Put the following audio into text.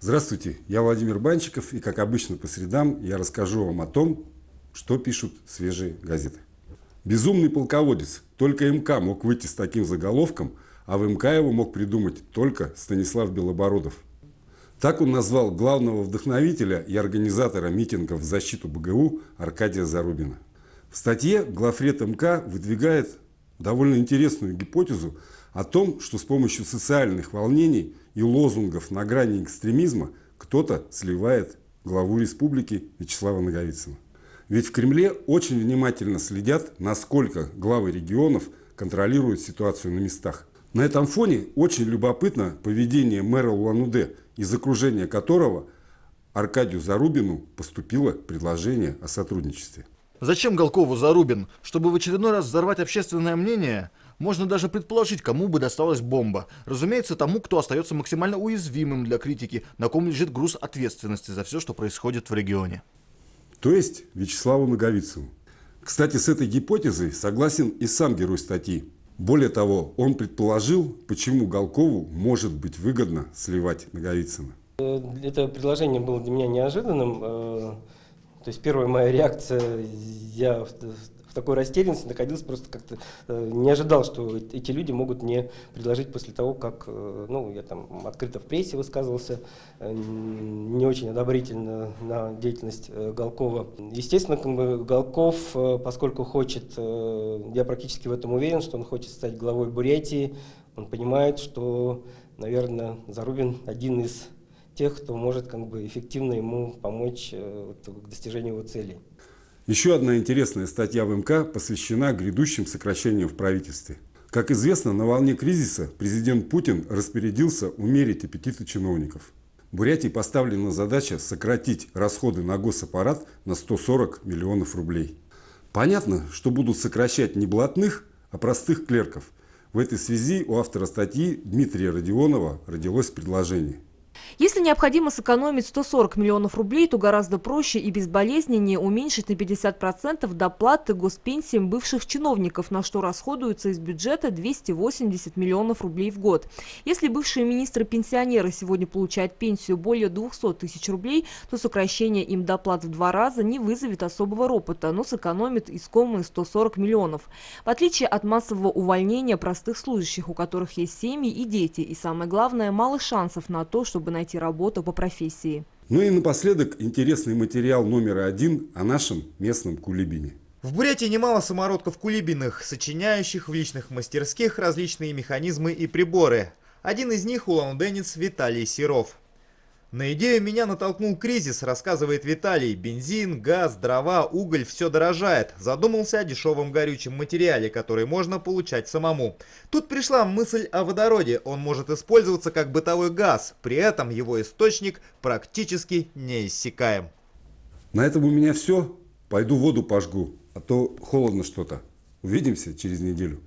Здравствуйте, я Владимир Банчиков, и как обычно по средам я расскажу вам о том, что пишут свежие газеты. Безумный полководец. Только МК мог выйти с таким заголовком, а в МК его мог придумать только Станислав Белобородов. Так он назвал главного вдохновителя и организатора митингов в защиту БГУ Аркадия Зарубина. В статье главред МК выдвигает довольно интересную гипотезу о том, что с помощью социальных волнений и лозунгов на грани экстремизма кто-то сливает главу республики Вячеслава Наговицына. Ведь в Кремле очень внимательно следят, насколько главы регионов контролируют ситуацию на местах. На этом фоне очень любопытно поведение мэра Улан-Удэ, из окружения которого Аркадию Зарубину поступило предложение о сотрудничестве. Зачем Голкову Зарубин? Чтобы в очередной раз взорвать общественное мнение? Можно даже предположить, кому бы досталась бомба. Разумеется, тому, кто остается максимально уязвимым для критики, на ком лежит груз ответственности за все, что происходит в регионе. То есть Вячеславу Наговицыну. Кстати, с этой гипотезой согласен и сам герой статьи. Более того, он предположил, почему Голкову может быть выгодно сливать Наговицына. Э, это предложение было для меня неожиданным. Э, то есть первая моя реакция, я в такой растерянности находился, просто как-то э, не ожидал, что эти люди могут мне предложить после того, как э, ну, я там открыто в прессе высказывался, э, не очень одобрительно на деятельность э, Голкова. Естественно, как бы, Голков, э, поскольку хочет, э, я практически в этом уверен, что он хочет стать главой Бурятии, он понимает, что, наверное, Зарубин один из тех, кто может как бы, эффективно ему помочь э, вот, к достижению его целей. Еще одна интересная статья в МК посвящена грядущим сокращениям в правительстве. Как известно, на волне кризиса президент Путин распорядился умерить аппетиты чиновников. Бурятии поставлена задача сократить расходы на госаппарат на 140 миллионов рублей. Понятно, что будут сокращать не блатных, а простых клерков. В этой связи у автора статьи Дмитрия Родионова родилось предложение. Если необходимо сэкономить 140 миллионов рублей, то гораздо проще и безболезненнее уменьшить на 50% доплаты госпенсиям бывших чиновников, на что расходуется из бюджета 280 миллионов рублей в год. Если бывшие министры-пенсионеры сегодня получают пенсию более 200 тысяч рублей, то сокращение им доплат в два раза не вызовет особого ропота, но сэкономит искомые 140 миллионов. В отличие от массового увольнения простых служащих, у которых есть семьи и дети, и самое главное, мало шансов на то, чтобы найти работу работу по профессии. Ну и напоследок интересный материал номер один о нашем местном кулибине. В Бурятии немало самородков кулибиных, сочиняющих в личных мастерских различные механизмы и приборы. Один из них улан-удэнец Виталий Серов. На идею меня натолкнул кризис, рассказывает Виталий. Бензин, газ, дрова, уголь – все дорожает. Задумался о дешевом горючем материале, который можно получать самому. Тут пришла мысль о водороде. Он может использоваться как бытовой газ. При этом его источник практически неиссякаем. На этом у меня все. Пойду воду пожгу, а то холодно что-то. Увидимся через неделю.